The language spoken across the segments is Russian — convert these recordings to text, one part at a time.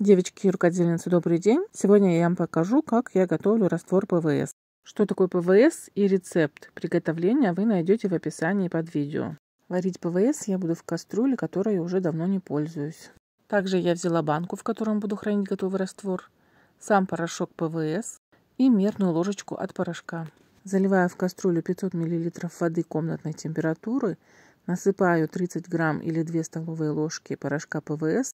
Девочки и рукодельницы, добрый день! Сегодня я вам покажу, как я готовлю раствор ПВС. Что такое ПВС и рецепт приготовления вы найдете в описании под видео. Варить ПВС я буду в кастрюле, которой я уже давно не пользуюсь. Также я взяла банку, в котором буду хранить готовый раствор, сам порошок ПВС и мерную ложечку от порошка. Заливаю в кастрюлю 500 мл воды комнатной температуры, насыпаю 30 грамм или 2 столовые ложки порошка ПВС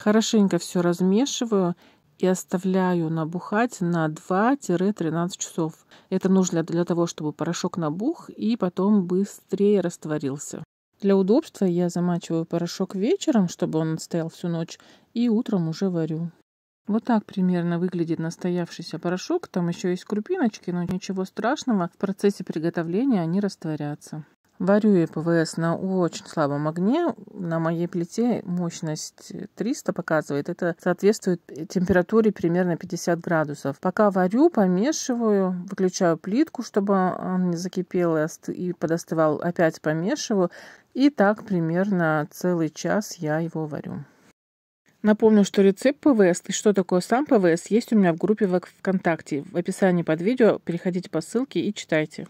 Хорошенько все размешиваю и оставляю набухать на 2-13 часов. Это нужно для того, чтобы порошок набух и потом быстрее растворился. Для удобства я замачиваю порошок вечером, чтобы он стоял всю ночь, и утром уже варю. Вот так примерно выглядит настоявшийся порошок. Там еще есть крупиночки, но ничего страшного. В процессе приготовления они растворятся. Варю я ПВС на очень слабом огне. На моей плите мощность 300 показывает. Это соответствует температуре примерно 50 градусов. Пока варю, помешиваю, выключаю плитку, чтобы он не закипел и подостывал. Опять помешиваю. И так примерно целый час я его варю. Напомню, что рецепт ПВС и что такое сам ПВС есть у меня в группе ВКонтакте. В описании под видео переходите по ссылке и читайте.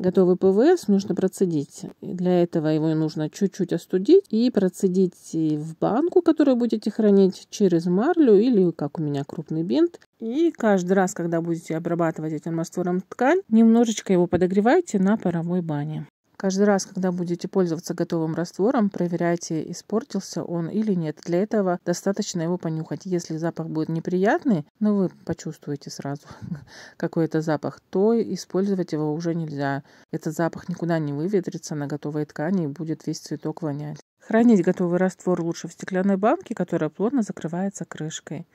Готовый ПВС нужно процедить. Для этого его нужно чуть-чуть остудить и процедить в банку, которую будете хранить через марлю или, как у меня, крупный бинт. И каждый раз, когда будете обрабатывать этим раствором ткань, немножечко его подогревайте на паровой бане. Каждый раз, когда будете пользоваться готовым раствором, проверяйте, испортился он или нет. Для этого достаточно его понюхать. Если запах будет неприятный, но ну, вы почувствуете сразу, какой то запах, то использовать его уже нельзя. Этот запах никуда не выветрится на готовой ткани и будет весь цветок вонять. Хранить готовый раствор лучше в стеклянной банке, которая плотно закрывается крышкой.